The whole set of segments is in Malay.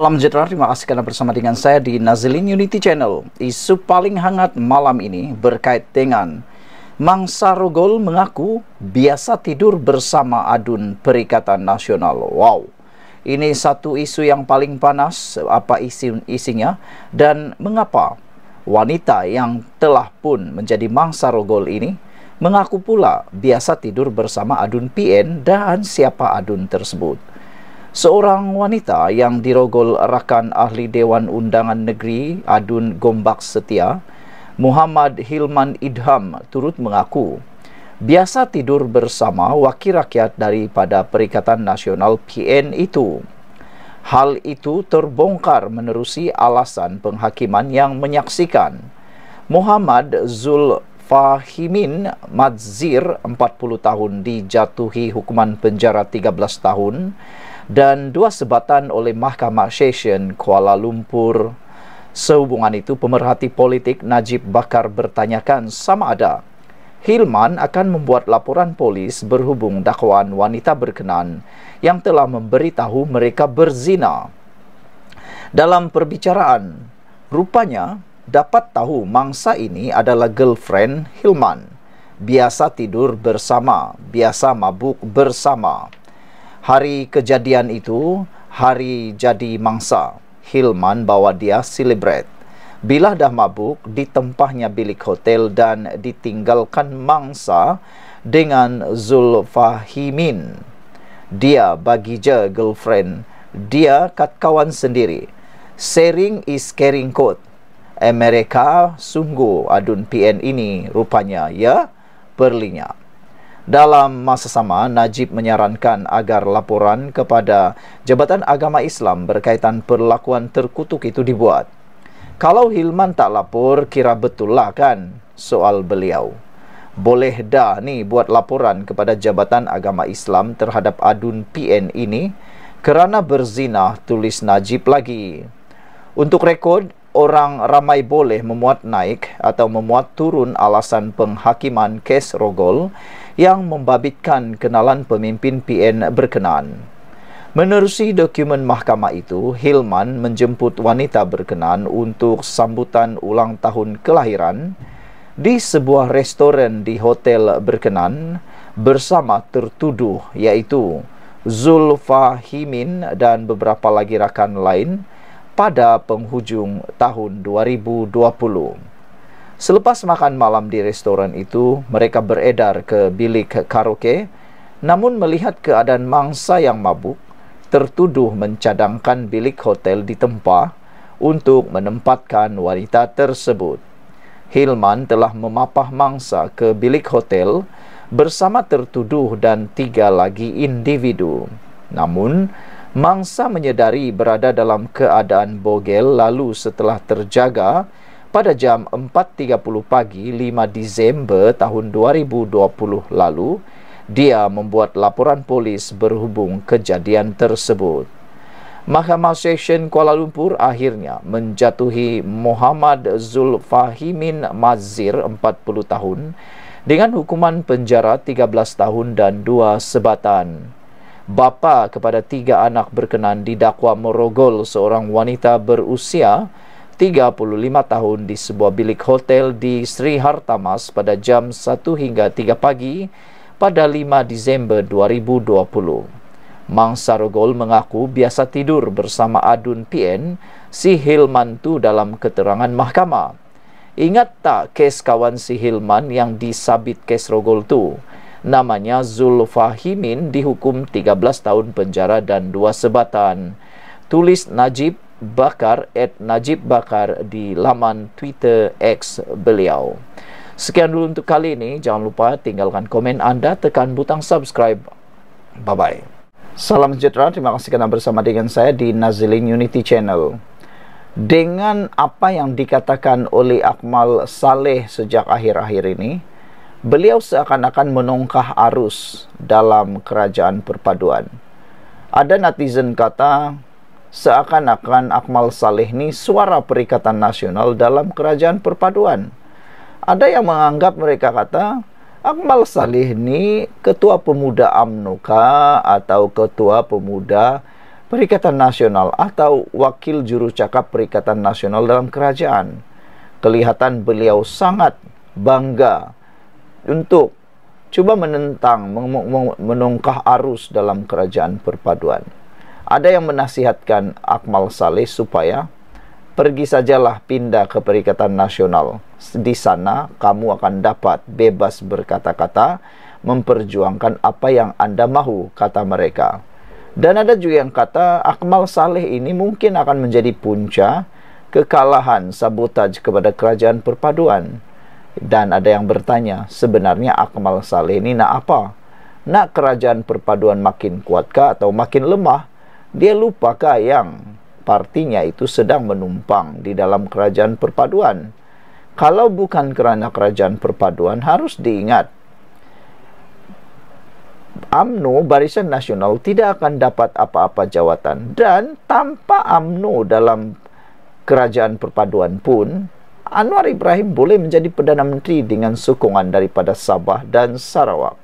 Alam sejahtera, terima kasih karena bersama dengan saya di Nazilin Unity Channel. Isu paling hangat malam ini berkait dengan Mangsa Rogol mengaku biasa tidur bersama adun Perikatan Nasional. Wow, ini satu isu yang paling panas, apa isi isinya dan mengapa wanita yang telah pun menjadi Mangsa Rogol ini mengaku pula biasa tidur bersama adun PN dan siapa adun tersebut. Seorang wanita yang dirogol rakan ahli Dewan Undangan Negeri Adun Gombak Setia, Muhammad Hilman Idham turut mengaku biasa tidur bersama wakil rakyat daripada Perikatan Nasional PN itu. Hal itu terbongkar menerusi alasan penghakiman yang menyaksikan. Muhammad Zul Fahimin Madzir, 40 tahun, dijatuhi hukuman penjara 13 tahun dan dua sebatan oleh Mahkamah Session Kuala Lumpur. Sehubungan itu, pemerhati politik Najib Bakar bertanyakan sama ada Hilman akan membuat laporan polis berhubung dakwaan wanita berkenan yang telah memberitahu mereka berzina. Dalam perbicaraan, rupanya dapat tahu mangsa ini adalah girlfriend Hilman. Biasa tidur bersama, biasa mabuk bersama hari kejadian itu hari jadi mangsa Hilman bawa dia celebrate bila dah mabuk ditempahnya bilik hotel dan ditinggalkan mangsa dengan Zulfahimin dia bagi je girlfriend dia kat kawan sendiri sharing is caring kot Amerika sungguh adun PN ini rupanya ya perlinya dalam masa sama, Najib menyarankan agar laporan kepada Jabatan Agama Islam berkaitan perlakuan terkutuk itu dibuat. Kalau Hilman tak lapor, kira betullah kan soal beliau. Boleh dah ni buat laporan kepada Jabatan Agama Islam terhadap adun PN ini kerana berzina tulis Najib lagi. Untuk rekod, orang ramai boleh memuat naik atau memuat turun alasan penghakiman kes rogol yang membabitkan kenalan pemimpin PN berkenaan. Menerusi dokumen mahkamah itu, Hilman menjemput wanita berkenaan untuk sambutan ulang tahun kelahiran di sebuah restoran di hotel berkenaan bersama tertuduh yaitu Zulfa Himin dan beberapa lagi rakan lain pada penghujung tahun 2020. Selepas makan malam di restoran itu, mereka beredar ke bilik karaoke. Namun melihat keadaan mangsa yang mabuk, tertuduh mencadangkan bilik hotel di tempat untuk menempatkan wanita tersebut. Hilman telah memapah mangsa ke bilik hotel bersama tertuduh dan tiga lagi individu. Namun, mangsa menyedari berada dalam keadaan bogel lalu setelah terjaga, pada jam 4.30 pagi 5 Disember tahun 2020 lalu, dia membuat laporan polis berhubung kejadian tersebut. Mahkamah Session Kuala Lumpur akhirnya menjatuhi Muhammad Zulfahimin Mazir 40 tahun dengan hukuman penjara 13 tahun dan 2 sebatan. Bapa kepada tiga anak berkenan didakwa merogol seorang wanita berusia 35 tahun di sebuah bilik hotel di Sri Hartamas pada jam 1 hingga 3 pagi pada 5 Disember 2020. Mang Sarogol mengaku biasa tidur bersama Adun PN, si Hilman tu dalam keterangan mahkamah. Ingat tak kes kawan si Hilman yang disabit kes Rogol tu? Namanya Zul Fahimin dihukum 13 tahun penjara dan dua sebatan. Tulis Najib Bakar at Najib Bakar di laman Twitter X beliau. Sekian dulu untuk kali ini. Jangan lupa tinggalkan komen anda, tekan butang subscribe. Bye-bye. Salam sejahtera, terima kasih kerana bersama dengan saya di Nazilin Unity Channel. Dengan apa yang dikatakan oleh Akmal Saleh sejak akhir-akhir ini, beliau seakan-akan menongkah arus dalam kerajaan perpaduan. Ada netizen kata, seakan-akan Akmal Saleh ini suara perikatan nasional dalam kerajaan perpaduan. Ada yang menganggap mereka kata, Akmal Saleh ini ketua pemuda Amnuka atau ketua pemuda perikatan nasional atau wakil juru cakap perikatan nasional dalam kerajaan. Kelihatan beliau sangat bangga untuk cuba menentang, menungkah arus dalam kerajaan perpaduan. Ada yang menasihatkan Akmal Saleh supaya pergi sajalah pindah ke Perikatan Nasional. Di sana kamu akan dapat bebas berkata-kata memperjuangkan apa yang anda mahu, kata mereka. Dan ada juga yang kata Akmal Saleh ini mungkin akan menjadi punca kekalahan sabotaj kepada kerajaan perpaduan. Dan ada yang bertanya, sebenarnya Akmal Saleh ini nak apa? Nak kerajaan perpaduan makin kuatkah atau makin lemah? dia lupakah yang partinya itu sedang menumpang di dalam kerajaan perpaduan? Kalau bukan kerana kerajaan perpaduan, harus diingat. AMNO, Barisan Nasional, tidak akan dapat apa-apa jawatan. Dan tanpa AMNO dalam kerajaan perpaduan pun, Anwar Ibrahim boleh menjadi Perdana Menteri dengan sokongan daripada Sabah dan Sarawak.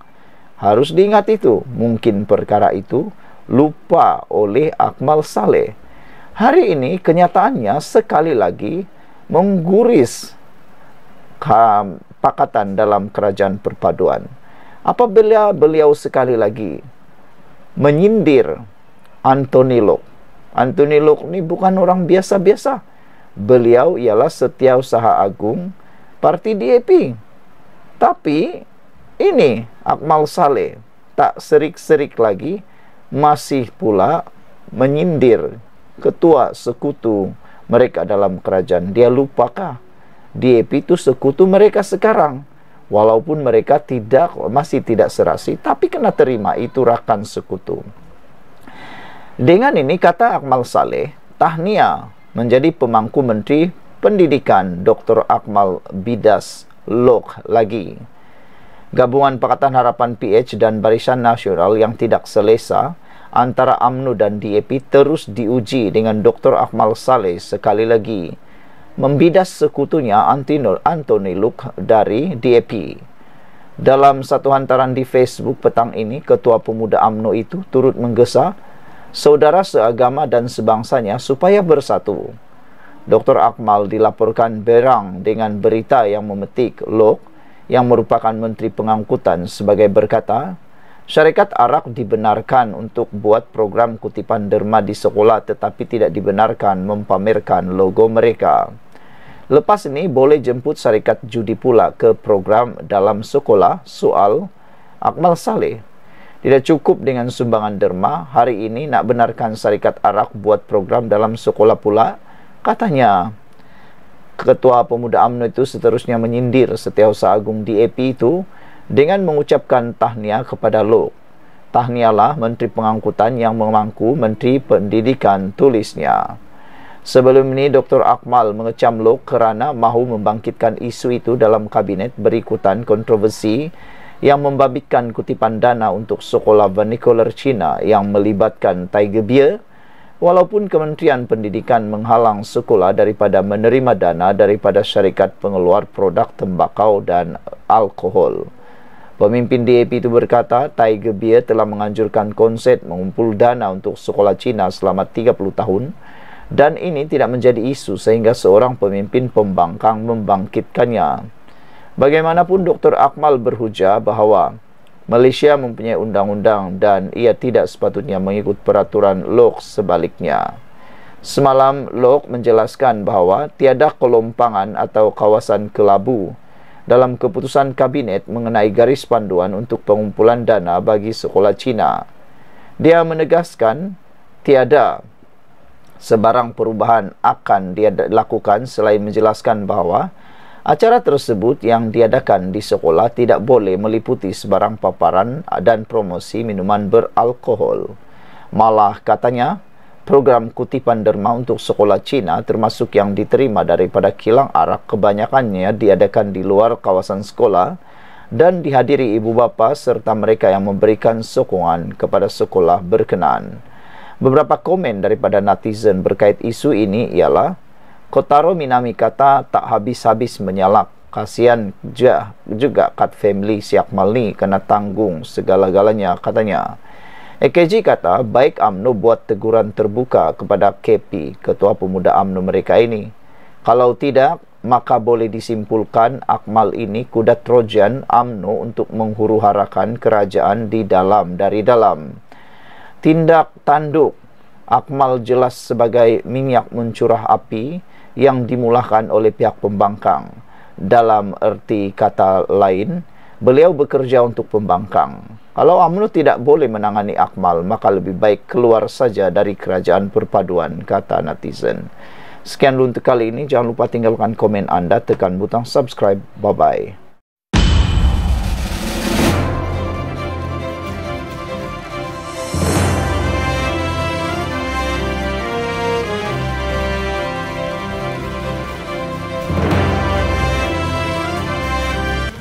Harus diingat itu. Mungkin perkara itu lupa oleh Akmal Saleh. Hari ini kenyataannya sekali lagi mengguris pakatan dalam kerajaan perpaduan. Apabila beliau sekali lagi menyindir Anthony Locke. Anthony Locke ini bukan orang biasa-biasa. Beliau ialah setiausaha agung parti DAP. Tapi ini Akmal Saleh tak serik-serik lagi masih pula menyindir ketua sekutu mereka dalam kerajaan. Dia lupakah DAP itu sekutu mereka sekarang? Walaupun mereka tidak masih tidak serasi, tapi kena terima itu rakan sekutu. Dengan ini kata Akmal Saleh, Tahnia menjadi pemangku menteri pendidikan Dr. Akmal Bidas Lok lagi. Gabungan Pakatan Harapan PH dan Barisan Nasional yang tidak selesa antara UMNO dan DAP terus diuji dengan Dr. Akmal Saleh sekali lagi membidas sekutunya Antinur Anthony Luke dari DAP. Dalam satu hantaran di Facebook petang ini, Ketua Pemuda UMNO itu turut menggesa saudara seagama dan sebangsanya supaya bersatu. Dr. Akmal dilaporkan berang dengan berita yang memetik Luke yang merupakan Menteri Pengangkutan sebagai berkata, Syarikat Arak dibenarkan untuk buat program kutipan derma di sekolah tetapi tidak dibenarkan mempamerkan logo mereka. Lepas ini boleh jemput syarikat judi pula ke program dalam sekolah soal Akmal Saleh. Tidak cukup dengan sumbangan derma, hari ini nak benarkan syarikat Arak buat program dalam sekolah pula, katanya. Ketua Pemuda UMNO itu seterusnya menyindir setiausaha agung DAP itu, dengan mengucapkan tahniah kepada Luk. Tahniahlah Menteri Pengangkutan yang memangku Menteri Pendidikan tulisnya. Sebelum ini, Dr. Akmal mengecam Luk kerana mahu membangkitkan isu itu dalam kabinet berikutan kontroversi yang membabitkan kutipan dana untuk sekolah vernacular China yang melibatkan Tiger Beer walaupun Kementerian Pendidikan menghalang sekolah daripada menerima dana daripada syarikat pengeluar produk tembakau dan alkohol. Pemimpin DAP itu berkata Tiger Beer telah menganjurkan konsep mengumpul dana untuk sekolah Cina selama 30 tahun dan ini tidak menjadi isu sehingga seorang pemimpin pembangkang membangkitkannya. Bagaimanapun Dr. Akmal berhujah bahawa Malaysia mempunyai undang-undang dan ia tidak sepatutnya mengikut peraturan Lok sebaliknya. Semalam Lok menjelaskan bahawa tiada kelompangan atau kawasan kelabu dalam keputusan kabinet mengenai garis panduan untuk pengumpulan dana bagi sekolah Cina. Dia menegaskan tiada sebarang perubahan akan dia lakukan selain menjelaskan bahawa acara tersebut yang diadakan di sekolah tidak boleh meliputi sebarang paparan dan promosi minuman beralkohol. Malah katanya, program kutipan derma untuk sekolah Cina termasuk yang diterima daripada kilang arak kebanyakannya diadakan di luar kawasan sekolah dan dihadiri ibu bapa serta mereka yang memberikan sokongan kepada sekolah berkenaan. Beberapa komen daripada netizen berkait isu ini ialah Kotaro Minami kata tak habis-habis menyalak kasihan juga, kat family siak mali kena tanggung segala-galanya katanya. AKG kata baik UMNO buat teguran terbuka kepada KP, Ketua Pemuda UMNO mereka ini. Kalau tidak, maka boleh disimpulkan Akmal ini kuda Trojan UMNO untuk menghuruharakan kerajaan di dalam dari dalam. Tindak tanduk Akmal jelas sebagai minyak mencurah api yang dimulakan oleh pihak pembangkang. Dalam erti kata lain, beliau bekerja untuk pembangkang. Kalau UMNO tidak boleh menangani Akmal, maka lebih baik keluar saja dari kerajaan perpaduan, kata netizen. Sekian untuk kali ini. Jangan lupa tinggalkan komen anda, tekan butang subscribe. Bye-bye.